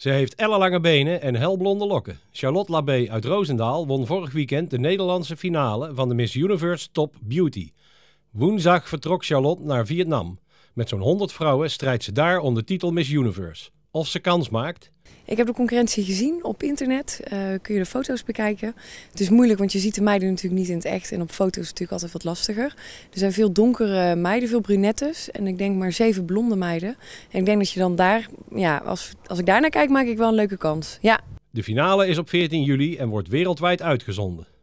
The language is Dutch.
Ze heeft ellenlange benen en helblonde lokken. Charlotte Labé uit Roosendaal won vorig weekend de Nederlandse finale van de Miss Universe Top Beauty. Woensdag vertrok Charlotte naar Vietnam. Met zo'n 100 vrouwen strijdt ze daar om de titel Miss Universe of ze kans maakt? Ik heb de concurrentie gezien op internet. Eh, kun je de foto's bekijken. Het is moeilijk, want je ziet de meiden natuurlijk niet in het echt. En op foto's is het natuurlijk altijd wat lastiger. Er zijn veel donkere meiden, veel brunettes. En ik denk maar zeven blonde meiden. En ik denk dat je dan daar, ja, als, als ik daarnaar kijk, maak ik wel een leuke kans. Ja. De finale is op 14 juli en wordt wereldwijd uitgezonden.